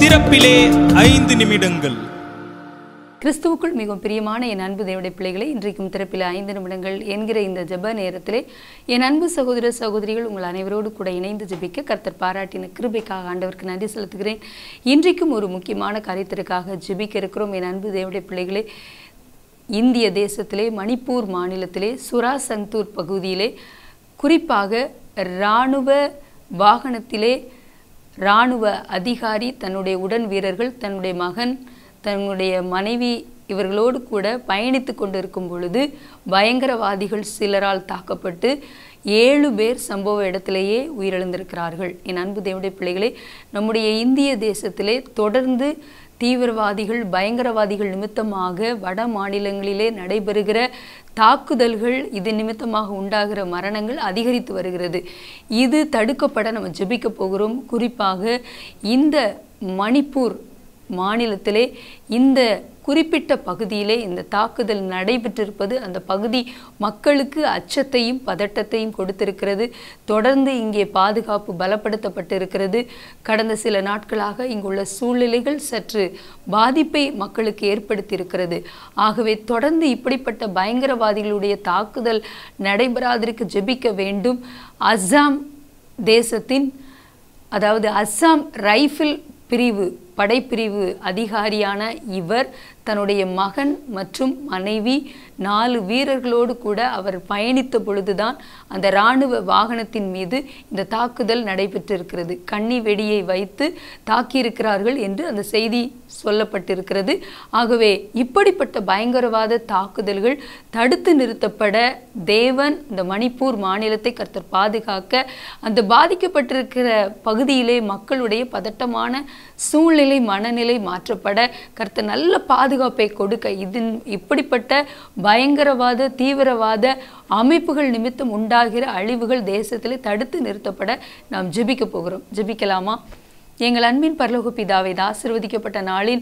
திறப்பிலே ஐந்து நிமிடங்கள் கிறிஸ்துவுக்குள் மிகவும் பிரியமான என் அன்பு தேவடைய பிள்ளைகளை இன்றைக்கும் திறப்பில் ஐந்து நிமிடங்கள் என்கிற இந்த ஜப நேரத்திலே என் அன்பு சகோதர சகோதரிகள் உங்கள் அனைவரோடு கூட இணைந்து ஜபிக்க கர்த்தர் பாராட்டின கிருபைக்காக ஆண்டவருக்கு நன்றி செலுத்துகிறேன் இன்றைக்கும் ஒரு முக்கியமான காரியத்திற்காக ஜபிக்க இருக்கிறோம் என் அன்பு தேவடைய பிள்ளைகளை இந்திய தேசத்திலே மணிப்பூர் மாநிலத்திலே சுராசந்தூர் பகுதியிலே குறிப்பாக இராணுவ வாகனத்திலே இராணுவ அதிகாரி தன்னுடைய உடன் வீரர்கள் தன்னுடைய மகன் தன்னுடைய மனைவி இவர்களோடு கூட பயணித்து கொண்டிருக்கும் பொழுது பயங்கரவாதிகள் சிலரால் தாக்கப்பட்டு ஏழு பேர் சம்பவ இடத்திலேயே உயிரிழந்திருக்கிறார்கள் என் அன்பு தேவடைய பிள்ளைகளே நம்முடைய இந்திய தேசத்திலே தொடர்ந்து தீவிரவாதிகள் பயங்கரவாதிகள் நிமித்தமாக வட மாநிலங்களிலே நடைபெறுகிற தாக்குதல்கள் இது நிமித்தமாக உண்டாகிற மரணங்கள் அதிகரித்து வருகிறது இது தடுக்கப்பட நம்ம ஜெபிக்க போகிறோம் குறிப்பாக இந்த மணிப்பூர் மாநிலத்திலே இந்த குறிப்பிட்ட பகுதியிலே இந்த தாக்குதல் நடைபெற்றிருப்பது அந்த பகுதி மக்களுக்கு அச்சத்தையும் பதட்டத்தையும் கொடுத்திருக்கிறது தொடர்ந்து இங்கே பாதுகாப்பு பலப்படுத்தப்பட்டிருக்கிறது கடந்த சில நாட்களாக இங்குள்ள சூழ்நிலைகள் சற்று பாதிப்பை மக்களுக்கு ஏற்படுத்தியிருக்கிறது ஆகவே தொடர்ந்து இப்படிப்பட்ட பயங்கரவாதிகளுடைய தாக்குதல் நடைபெறாதிருக்க ஜெபிக்க வேண்டும் அஸ்ஸாம் தேசத்தின் அதாவது அஸ்ஸாம் ரைஃபிள் பிரிவு படைப்பிரிவு அதிகாரியான இவர் தன்னுடைய மகன் மற்றும் மனைவி நாலு வீரர்களோடு கூட அவர் பயணித்த பொழுதுதான் அந்த இராணுவ வாகனத்தின் மீது இந்த தாக்குதல் நடைபெற்றிருக்கிறது கண்ணி வெடியை வைத்து தாக்கியிருக்கிறார்கள் என்று அந்த செய்தி சொல்லப்பட்டிருக்கிறது ஆகவே இப்படிப்பட்ட பயங்கரவாத தாக்குதல்கள் தடுத்து நிறுத்தப்பட தேவன் இந்த மணிப்பூர் மாநிலத்தை கர்த்தர் பாதுகாக்க அந்த பாதிக்கப்பட்டிருக்கிற பகுதியிலே மக்களுடைய பதட்டமான சூழ்நிலை உள்நிலை மனநிலை மாற்றப்பட கருத்து நல்ல பாதுகாப்பை கொடுக்க இது இப்படிப்பட்ட பயங்கரவாத தீவிரவாத அமைப்புகள் நிமித்தம் உண்டாகிற அழிவுகள் தேசத்தில் தடுத்து நிறுத்தப்பட நாம் ஜெபிக்க போகிறோம் ஜெபிக்கலாமா எங்கள் அன்பின் பரலோக பிதாவை ஆசிர்வதிக்கப்பட்ட நாளின்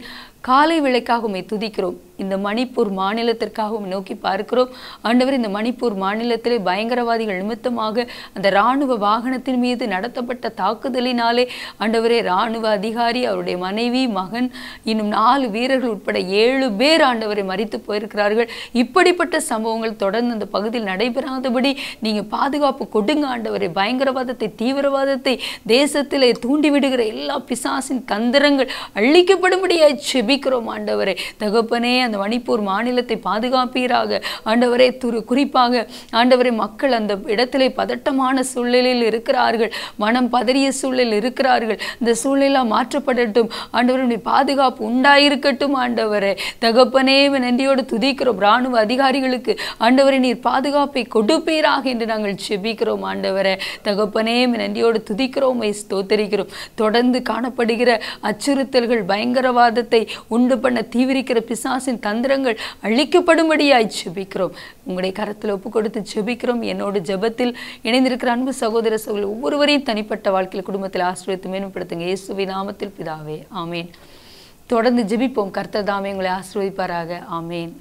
காலை விளக்காக உண்மை துதிக்கிறோம் இந்த மணிப்பூர் மாநிலத்திற்காக நோக்கி பார்க்கிறோம் ஆண்டவர் இந்த மணிப்பூர் மாநிலத்திலே பயங்கரவாதிகள் நிமித்தமாக அந்த இராணுவ வாகனத்தின் மீது நடத்தப்பட்ட தாக்குதலினாலே ஆண்டவரே இராணுவ அதிகாரி அவருடைய மனைவி மகன் இன்னும் நாலு வீரர்கள் உட்பட ஏழு பேர் ஆண்டவரை மறித்து போயிருக்கிறார்கள் இப்படிப்பட்ட சம்பவங்கள் தொடர்ந்து அந்த பகுதியில் நடைபெறாதபடி நீங்கள் பாதுகாப்பு கொடுங்க ஆண்டவரை பயங்கரவாதத்தை தீவிரவாதத்தை தேசத்திலே தூண்டிவிடுகிற எல்லா பிசாசின் தந்திரங்கள் அழிக்கப்படும்படியாக செபி துதிக்கிறோம் ஆண்டவரே தகப்பனே அந்த மணிப்பூர் மாநிலத்தை பாதுகாப்பீராக ஆண்டவரே துரு குறிப்பாக ஆண்டவரே மக்கள் அந்த இடத்திலே பதட்டமான சூழ்நிலையில் இருக்கிறார்கள் மனம் பதறிய சூழலில் இருக்கிறார்கள் இந்த சூழ்நிலாம் மாற்றப்படட்டும் ஆண்டவருடைய பாதுகாப்பு உண்டாயிருக்கட்டும் ஆண்டவரே தகப்பனே நன்றியோடு துதிக்கிறோம் இராணுவ அதிகாரிகளுக்கு ஆண்டவரை நீர் பாதுகாப்பை கொடுப்பீராக என்று நாங்கள் செபிக்கிறோம் ஆண்டவரே தகப்பனே நன்றியோடு துதிக்கிறோம் தோத்தரிக்கிறோம் தொடர்ந்து காணப்படுகிற அச்சுறுத்தல்கள் பயங்கரவாதத்தை உண்டு பண்ண தீவிரிக்கிற பிசாசின் தந்திரங்கள் அழிக்கப்படும்படியாய் ஜெபிக்கிறோம் உங்களுடைய கரத்தில் ஒப்பு கொடுத்து ஜெபிக்கிறோம் என்னோட ஜெபத்தில் இணைந்திருக்கிற அன்பு சகோதர சகோதரி ஒவ்வொருவரையும் தனிப்பட்ட வாழ்க்கையில் குடும்பத்தில் ஆசிரியத்து மேம்படுத்துங்க இயேசுவை நாமத்தில் பிதாவே ஆமேன் தொடர்ந்து ஜெபிப்போம் தாமே உங்களை ஆசிர்வதிப்பாராக ஆமேன்